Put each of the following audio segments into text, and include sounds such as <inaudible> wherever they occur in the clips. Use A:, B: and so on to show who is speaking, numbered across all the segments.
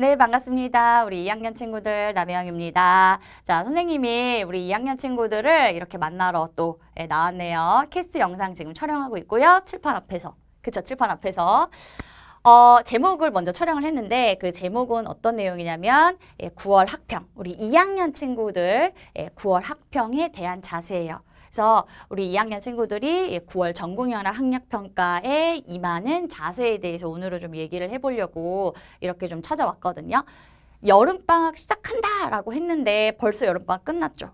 A: 네, 반갑습니다. 우리 2학년 친구들 남혜영입니다. 자, 선생님이 우리 2학년 친구들을 이렇게 만나러 또 예, 나왔네요. 캐스 영상 지금 촬영하고 있고요. 칠판 앞에서. 그쵸, 칠판 앞에서. 어, 제목을 먼저 촬영을 했는데 그 제목은 어떤 내용이냐면 예, 9월 학평, 우리 2학년 친구들 예, 9월 학평에 대한 자세예요. 그래서 우리 2학년 친구들이 9월 전공연합 학력평가에 임하는 자세에 대해서 오늘은 좀 얘기를 해보려고 이렇게 좀 찾아왔거든요. 여름방학 시작한다라고 했는데 벌써 여름방학 끝났죠.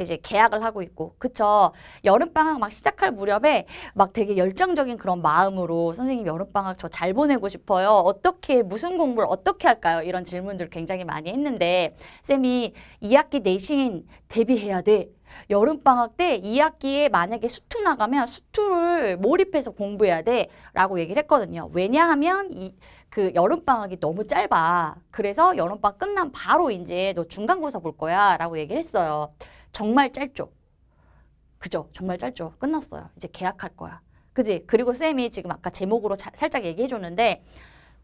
A: 이제 계약을 하고 있고 그쵸 여름방학 막 시작할 무렵에 막 되게 열정적인 그런 마음으로 선생님 여름방학 저 잘 보내고 싶어요 어떻게 무슨 공부를 어떻게 할까요 이런 질문들 굉장히 많이 했는데 쌤이 2학기 내신 대비해야 돼 여름방학 때 2학기에 만약에 수투 나가면 수투를 몰입해서 공부해야 돼 라고 얘기를 했거든요 왜냐하면 이, 그 여름방학이 너무 짧아 그래서 여름방학 끝난 바로 이제 너 중간고사 볼 거야 라고 얘기를 했어요 정말 짧죠. 그죠? 정말 짧죠. 끝났어요. 이제 계약할 거야. 그지? 그리고 쌤이 지금 아까 제목으로 자, 살짝 얘기해 줬는데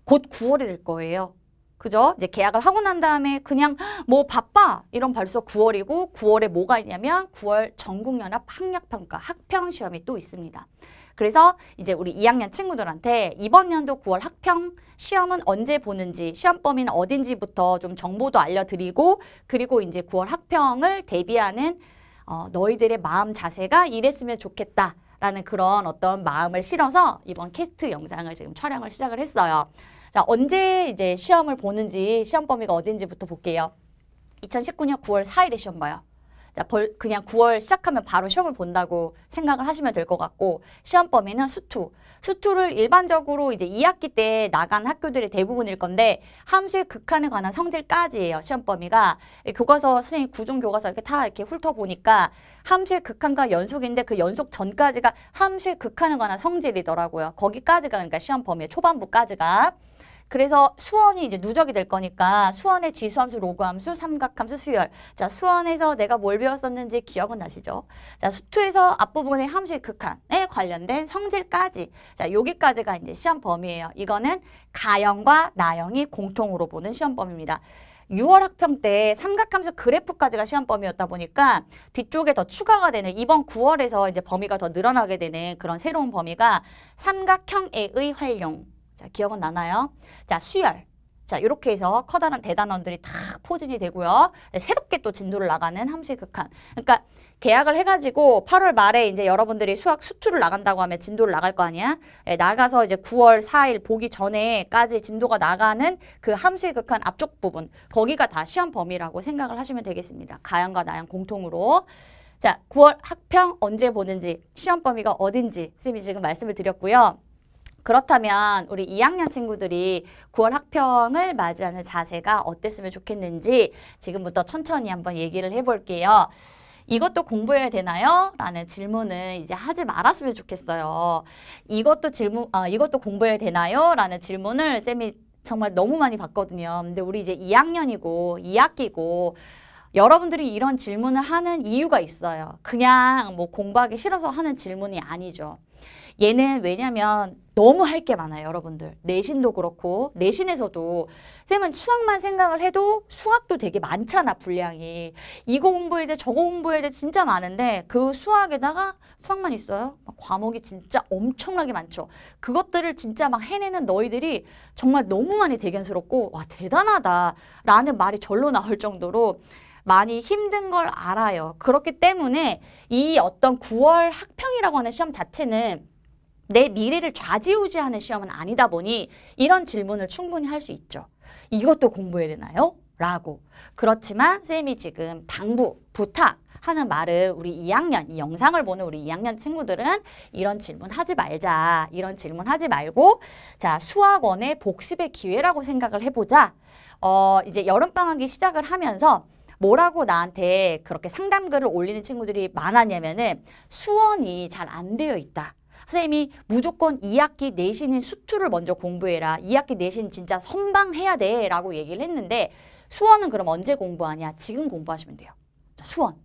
A: 곧 9월이 거예요. 그죠? 이제 계약을 하고 난 다음에 그냥 뭐 바빠 이런 벌써 9월이고 9월에 뭐가 있냐면 9월 전국연합 학력평가 학평시험이 또 있습니다. 그래서 이제 우리 2학년 친구들한테 이번 연도 9월 학평 시험은 언제 보는지 시험 범위는 어딘지부터 좀 정보도 알려드리고 그리고 이제 9월 학평을 대비하는 어, 너희들의 마음 자세가 이랬으면 좋겠다. 라는 그런 어떤 마음을 실어서 이번 캐스트 영상을 지금 촬영을 시작을 했어요. 자, 언제 이제 시험을 보는지 시험 범위가 어딘지부터 볼게요. 2019년 9월 4일에 시험 봐요. 자, 벌, 그냥 9월 시작하면 바로 시험을 본다고 생각을 하시면 될 것 같고 시험 범위는 수투. 수투를 일반적으로 이제 2학기 때 나간 학교들이 대부분일 건데 함수의 극한에 관한 성질까지예요. 시험 범위가 교과서 선생님 구종 교과서 이렇게 다 이렇게 훑어보니까 함수의 극한과 연속인데 그 연속 전까지가 함수의 극한에 관한 성질이더라고요. 거기까지가 그러니까 시험 범위의 초반부까지가 그래서 수원이 이제 누적이 될 거니까 수원의 지수함수, 로그함수, 삼각함수, 수열. 자, 수원에서 내가 뭘 배웠었는지 기억은 나시죠? 자, 수투에서 앞부분의 함수의 극한에 관련된 성질까지. 자, 여기까지가 이제 시험 범위예요. 이거는 가형과 나형이 공통으로 보는 시험 범위입니다. 6월 학평 때 삼각함수 그래프까지가 시험범위였다 보니까 뒤쪽에 더 추가가 되는 이번 9월에서 이제 범위가 더 늘어나게 되는 그런 새로운 범위가 삼각형의 활용 자, 기억은 나나요? 자, 수열. 자, 이렇게 해서 커다란 대단원들이 다 포진이 되고요. 네, 새롭게 또 진도를 나가는 함수의 극한. 그러니까 계약을 해가지고 8월 말에 이제 여러분들이 수학 수출을 나간다고 하면 진도를 나갈 거 아니야? 예, 나가서 이제 9월 4일 보기 전에까지 진도가 나가는 그 함수의 극한 앞쪽 부분 거기가 다 시험 범위라고 생각을 하시면 되겠습니다. 가양과 나양 공통으로 자 9월 학평 언제 보는지 시험 범위가 어딘지 쌤이 지금 말씀을 드렸고요. 그렇다면 우리 2학년 친구들이 9월 학평을 맞이하는 자세가 어땠으면 좋겠는지 지금부터 천천히 한번 얘기를 해볼게요. 이것도 공부해야 되나요? 라는 질문을 이제 하지 말았으면 좋겠어요. 이것도 질문, 아, 이것도 공부해야 되나요? 라는 질문을 쌤이 정말 너무 많이 받거든요. 근데 우리 이제 2학년이고 2학기고 여러분들이 이런 질문을 하는 이유가 있어요. 그냥 뭐 공부하기 싫어서 하는 질문이 아니죠. 얘는 왜냐면 너무 할 게 많아요, 여러분들. 내신도 그렇고 내신에서도 쌤은 수학만 생각을 해도 수학도 되게 많잖아, 분량이. 이거 공부해야 돼, 저거 공부해야 돼 진짜 많은데 그 수학에다가 수학만 있어요. 과목이 진짜 엄청나게 많죠. 그것들을 진짜 막 해내는 너희들이 정말 너무 많이 대견스럽고 와, 대단하다 라는 말이 절로 나올 정도로 많이 힘든 걸 알아요. 그렇기 때문에 이 어떤 9월 학평이라고 하는 시험 자체는 내 미래를 좌지우지하는 시험은 아니다 보니 이런 질문을 충분히 할 수 있죠. 이것도 공부해야 되나요? 라고. 그렇지만 선이 지금 당부, 부탁 하는 말을 우리 2학년, 이 영상을 보는 우리 2학년 친구들은 이런 질문 하지 말자. 이런 질문 하지 말고 자 수학원의 복습의 기회라고 생각을 해보자. 어 이제 여름방학이 시작을 하면서 뭐라고 나한테 그렇게 상담글을 올리는 친구들이 많았냐면은 수원이 잘 안 되어 있다. 선생님이 무조건 2학기 내신인 수투를 먼저 공부해라. 2학기 내신 진짜 선방해야 돼 라고 얘기를 했는데 수원은 그럼 언제 공부하냐? 지금 공부하시면 돼요. 자, 수원.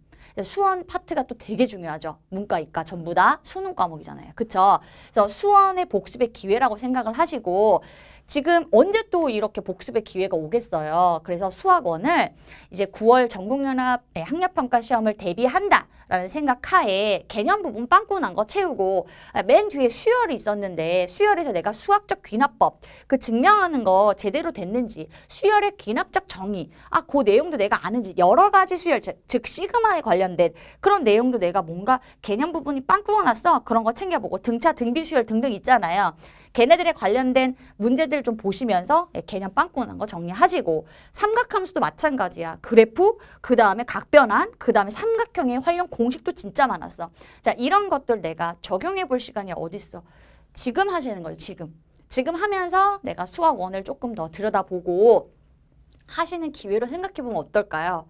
A: 수원 파트가 또 되게 중요하죠. 문과, 이과 전부 다 수능 과목이잖아요. 그쵸? 그래서 수원의 복습의 기회라고 생각을 하시고 지금 언제 또 이렇게 복습의 기회가 오겠어요. 그래서 수학원을 이제 9월 전국연합 예, 학력평가 시험을 대비한다. 라는 생각 하에 개념 부분 빵꾸 난 거 채우고 아, 맨 뒤에 수열이 있었는데 수열에서 내가 수학적 귀납법 그 증명하는 거 제대로 됐는지 수열의 귀납적 정의 아그 내용도 내가 아는지 여러 가지 수열 즉 시그마에 관련된 그런 내용도 내가 뭔가 개념 부분이 빵꾸가 났어 그런 거 챙겨보고 등차 등비 수열 등등 있잖아요 걔네들에 관련된 문제들 좀 보시면서 예, 개념 빵꾸난 거 정리하시고 삼각함수도 마찬가지야. 그래프, 그 다음에 각변환, 그 다음에 삼각형의 활용 공식도 진짜 많았어. 자 이런 것들 내가 적용해 볼 시간이 어딨어. 지금 하시는 거죠. 지금. 지금 하면서 내가 수학원을 조금 더 들여다보고 하시는 기회로 생각해보면 어떨까요?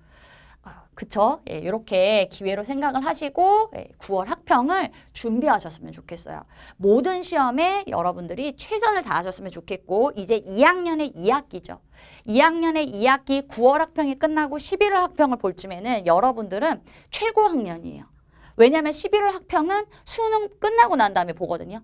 A: 그쵸? 예, 이렇게 기회로 생각을 하시고 예, 9월 학평을 준비하셨으면 좋겠어요. 모든 시험에 여러분들이 최선을 다하셨으면 좋겠고 이제 2학년의 2학기죠. 2학년의 2학기 9월 학평이 끝나고 11월 학평을 볼 쯤에는 여러분들은 최고 학년이에요. 왜냐하면 11월 학평은 수능 끝나고 난 다음에 보거든요.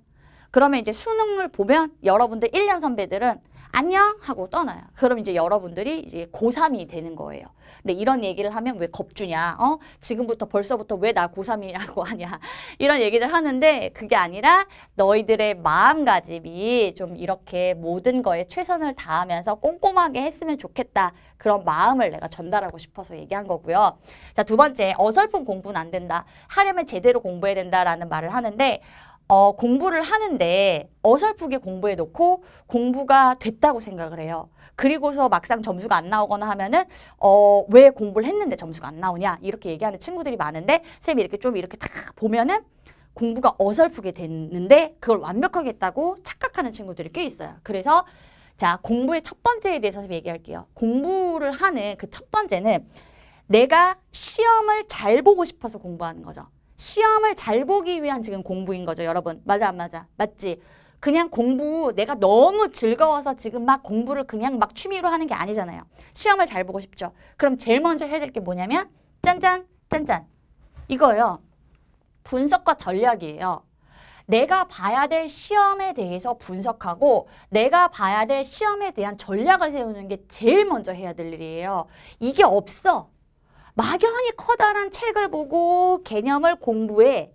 A: 그러면 이제 수능을 보면 여러분들 1년 선배들은 안녕 하고 떠나요. 그럼 이제 여러분들이 이제 고3이 되는 거예요. 근데 이런 얘기를 하면 왜 겁주냐? 어? 지금부터 벌써부터 왜 나 고3이라고 <laughs> 하냐? 이런 얘기를 하는데 그게 아니라 너희들의 마음가짐이 좀 이렇게 모든 거에 최선을 다하면서 꼼꼼하게 했으면 좋겠다. 그런 마음을 내가 전달하고 싶어서 얘기한 거고요. 자, 두 번째, 어설픈 공부는 안 된다. 하려면 제대로 공부해야 된다라는 말을 하는데 어, 공부를 하는데 어설프게 공부해 놓고 공부가 됐다고 생각을 해요. 그리고서 막상 점수가 안 나오거나 하면은 어, 왜 공부를 했는데 점수가 안 나오냐 이렇게 얘기하는 친구들이 많은데 쌤이 이렇게 좀 이렇게 딱 보면은 공부가 어설프게 됐는데 그걸 완벽하겠다고 착각하는 친구들이 꽤 있어요. 그래서 자 공부의 첫 번째에 대해서 얘기할게요. 공부를 하는 그 첫 번째는 내가 시험을 잘 보고 싶어서 공부하는 거죠. 시험을 잘 보기 위한 지금 공부인 거죠, 여러분. 맞아, 안 맞아? 맞지? 그냥 공부 내가 너무 즐거워서 지금 막 공부를 그냥 막 취미로 하는 게 아니잖아요. 시험을 잘 보고 싶죠. 그럼 제일 먼저 해야 될 게 뭐냐면 짠짠 짠짠 이거예요. 분석과 전략이에요. 내가 봐야 될 시험에 대해서 분석하고 내가 봐야 될 시험에 대한 전략을 세우는 게 제일 먼저 해야 될 일이에요. 이게 없어. 막연히 커다란 책을 보고 개념을 공부해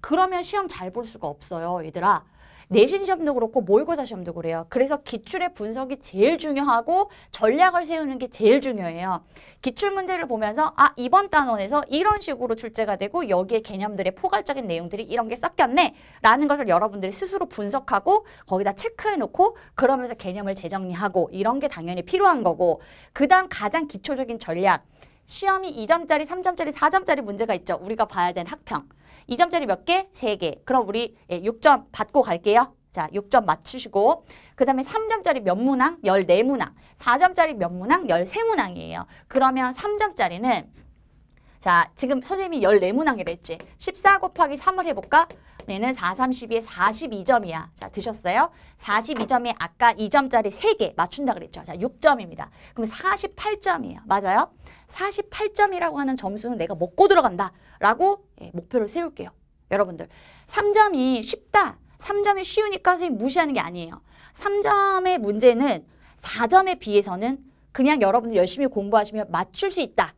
A: 그러면 시험 잘 볼 수가 없어요 얘들아 내신 시험도 그렇고 모의고사 시험도 그래요 그래서 기출의 분석이 제일 중요하고 전략을 세우는 게 제일 중요해요 기출 문제를 보면서 아 이번 단원에서 이런 식으로 출제가 되고 여기에 개념들의 포괄적인 내용들이 이런 게 섞였네 라는 것을 여러분들이 스스로 분석하고 거기다 체크해 놓고 그러면서 개념을 재정리하고 이런 게 당연히 필요한 거고 그 다음 가장 기초적인 전략 시험이 이점짜리삼점짜리사점짜리 문제가 있죠. 우리가 봐야 되는 학평. 이점짜리몇 개? 세개 그럼 우리 예, 육점 받고 갈게요. 자, 육 점 맞추시고 그다음에 삼점짜리몇 문항? 열네문항 사점짜리몇 문항? 열세문항이에요 그러면 삼점짜리는 자, 지금 선생님이 14문항이 라했지14 곱하기 3을 해볼까? 얘는 4, 32에 42점이야. 자, 드셨어요? 42점에 아까 2점짜리 3개 맞춘다 그랬죠. 자, 6점입니다. 그럼 48점이에요. 맞아요? 48점이라고 하는 점수는 내가 먹고 들어간다. 라고 예, 목표를 세울게요. 여러분들. 3점이 쉽다. 3점이 쉬우니까 선생님 무시하는 게 아니에요. 3점의 문제는 4점에 비해서는 그냥 여러분들 열심히 공부하시면 맞출 수 있다.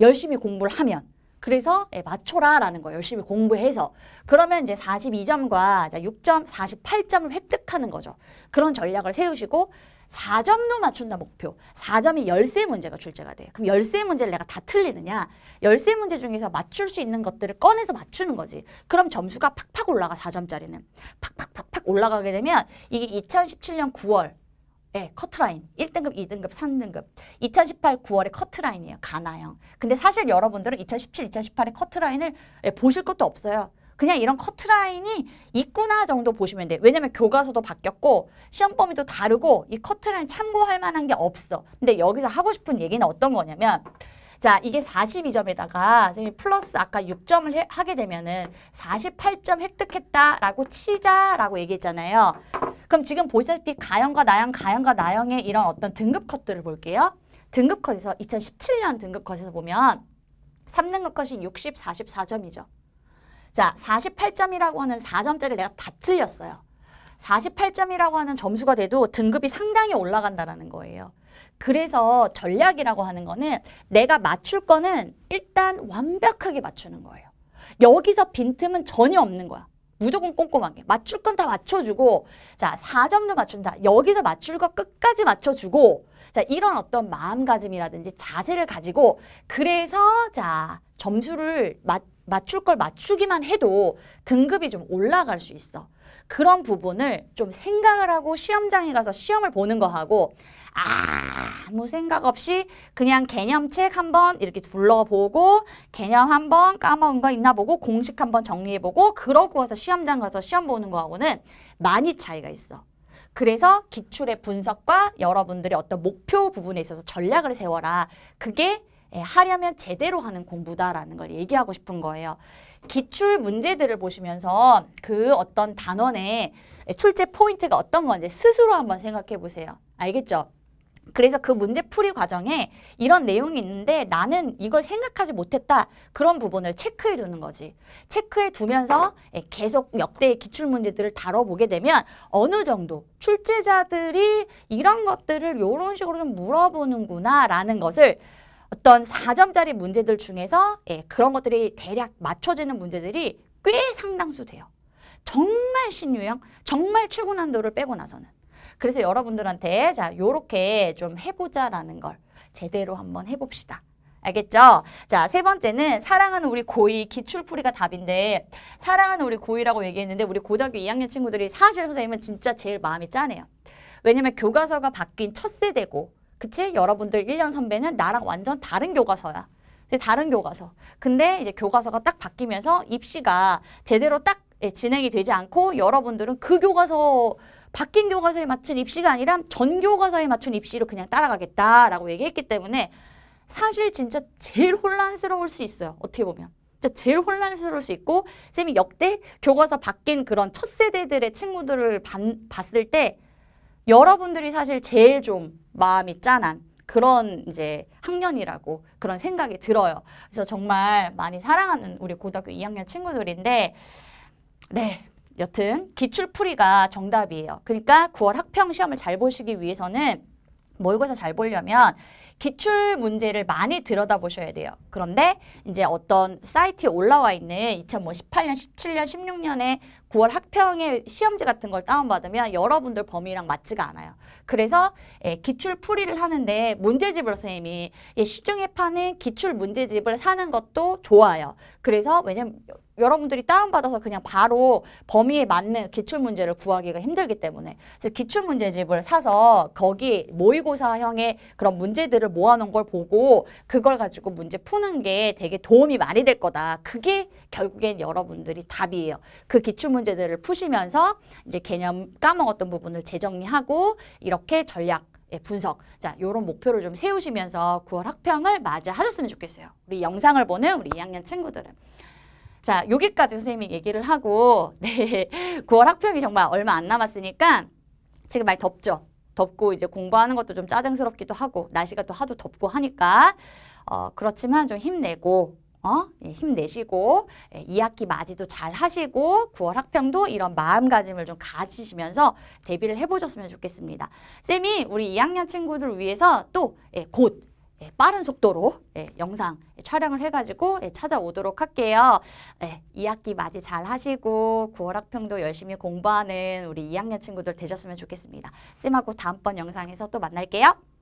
A: 열심히 공부를 하면 그래서 예, 맞춰라라는 거 열심히 공부해서 그러면 이제 42점과 6점, 48점을 획득하는 거죠. 그런 전략을 세우시고 4점도 맞춘다 목표. 4점이 열쇠 문제가 출제가 돼요. 그럼 열쇠 문제를 내가 다 틀리느냐? 열쇠 문제 중에서 맞출 수 있는 것들을 꺼내서 맞추는 거지. 그럼 점수가 팍팍 올라가 4점짜리는. 팍팍팍팍 올라가게 되면 이게 2017년 9월 예, 커트라인. 1등급, 2등급, 3등급. 2018 9월에 커트라인이에요. 가나형. 근데 사실 여러분들은 2017, 2018의 커트라인을 예, 보실 것도 없어요. 그냥 이런 커트라인이 있구나 정도 보시면 돼요. 왜냐면 교과서도 바뀌었고 시험 범위도 다르고 이 커트라인 참고할 만한 게 없어. 근데 여기서 하고 싶은 얘기는 어떤 거냐면 자 이게 42점에다가 플러스 아까 6점을 하게 되면은 48점 획득했다라고 치자라고 얘기했잖아요. 그럼 지금 보시다시피 가형과 나형, 가형과 나형의 이런 어떤 등급 컷들을 볼게요. 등급 컷에서 2017년 등급 컷에서 보면 3등급 컷이 60, 44점이죠. 자, 48점이라고 하는 4점짜리 내가 다 틀렸어요. 48점이라고 하는 점수가 돼도 등급이 상당히 올라간다라는 거예요. 그래서 전략이라고 하는 거는 내가 맞출 거는 일단 완벽하게 맞추는 거예요. 여기서 빈틈은 전혀 없는 거야. 무조건 꼼꼼하게 맞출 건 다 맞춰주고 자 4점도 맞춘다. 여기서 맞출 거 끝까지 맞춰주고 자 이런 어떤 마음가짐이라든지 자세를 가지고 그래서 자 점수를 맞, 맞출 걸 맞추기만 해도 등급이 좀 올라갈 수 있어. 그런 부분을 좀 생각을 하고 시험장에 가서 시험을 보는 거하고 아, 아무 생각 없이 그냥 개념책 한번 이렇게 둘러보고 개념 한번 까먹은 거 있나 보고 공식 한번 정리해보고 그러고 와서 시험장 가서 시험 보는 거하고는 많이 차이가 있어. 그래서 기출의 분석과 여러분들이 어떤 목표 부분에 있어서 전략을 세워라. 그게 예, 하려면 제대로 하는 공부다라는 걸 얘기하고 싶은 거예요. 기출 문제들을 보시면서 그 어떤 단원의 출제 포인트가 어떤 건지 스스로 한번 생각해 보세요. 알겠죠? 그래서 그 문제 풀이 과정에 이런 내용이 있는데 나는 이걸 생각하지 못했다. 그런 부분을 체크해 두는 거지. 체크해 두면서 예, 계속 역대의 기출문제들을 다뤄보게 되면 어느 정도 출제자들이 이런 것들을 이런 식으로 좀 물어보는구나 라는 것을 어떤 사점짜리 문제들 중에서 예, 그런 것들이 대략 맞춰지는 문제들이 꽤 상당수 돼요. 정말 신유형, 정말 최고 난도를 빼고 나서는. 그래서 여러분들한테 자 요렇게 좀 해보자라는 걸 제대로 한번 해봅시다. 알겠죠? 자, 세 번째는 사랑하는 우리 고이 기출풀이가 답인데 사랑하는 우리 고이라고 얘기했는데 우리 고등학교 2학년 친구들이 사실 선생님은 진짜 제일 마음이 짠해요. 왜냐면 교과서가 바뀐 첫 세대고 그치? 여러분들 1년 선배는 나랑 완전 다른 교과서야. 다른 교과서. 근데 이제 교과서가 딱 바뀌면서 입시가 제대로 딱 예, 진행이 되지 않고 여러분들은 그 교과서 바뀐 교과서에 맞춘 입시가 아니라 전 교과서에 맞춘 입시로 그냥 따라가겠다라고 얘기했기 때문에 사실 진짜 제일 혼란스러울 수 있어요. 어떻게 보면. 진짜 제일 혼란스러울 수 있고 쌤이 역대 교과서 바뀐 그런 첫 세대들의 친구들을 반, 봤을 때 여러분들이 사실 제일 좀 마음이 짠한 그런 이제 학년이라고 그런 생각이 들어요. 그래서 정말 많이 사랑하는 우리 고등학교 2학년 친구들인데 네 여튼 기출풀이가 정답이에요. 그러니까 9월 학평 시험을 잘 보시기 위해서는 모의고사 잘 보려면 기출 문제를 많이 들여다보셔야 돼요. 그런데 이제 어떤 사이트에 올라와 있는 2018년, 17년, 16년에 9월 학평의 시험지 같은 걸 다운받으면 여러분들 범위랑 맞지가 않아요. 그래서 예, 기출 풀이를 하는데 문제집으로 선생님이 예, 시중에 파는 기출 문제집을 사는 것도 좋아요. 그래서 왜냐면 여러분들이 다운받아서 그냥 바로 범위에 맞는 기출문제를 구하기가 힘들기 때문에 그래서 기출문제집을 사서 거기 모의고사형의 그런 문제들을 모아놓은 걸 보고 그걸 가지고 문제 푸는 게 되게 도움이 많이 될 거다. 그게 결국엔 여러분들이 답이에요. 그 기출문제들을 푸시면서 이제 개념 까먹었던 부분을 재정리하고 이렇게 전략 예, 분석 자 요런 목표를 좀 세우시면서 9월 학평을 맞이하셨으면 좋겠어요. 우리 영상을 보는 우리 2학년 친구들은. 자, 여기까지 선생님이 얘기를 하고 <laughs> 네, 9월 학평이 정말 얼마 안 남았으니까 지금 많이 덥죠? 덥고 이제 공부하는 것도 좀 짜증스럽기도 하고 날씨가 또 하도 덥고 하니까 어, 그렇지만 좀 힘내고 어? 예, 힘내시고 예, 2학기 맞이도 잘 하시고 9월 학평도 이런 마음가짐을 좀 가지시면서 대비를 해보셨으면 좋겠습니다. 쌤이 우리 2학년 친구들 을 위해서 또곧 예, 예, 빠른 속도로 예, 영상 촬영을 해가지고 예, 찾아오도록 할게요. 예, 2학기 맞이 잘 하시고 9월 학평도 열심히 공부하는 우리 2학년 친구들 되셨으면 좋겠습니다. 쌤하고 다음번 영상에서 또 만날게요.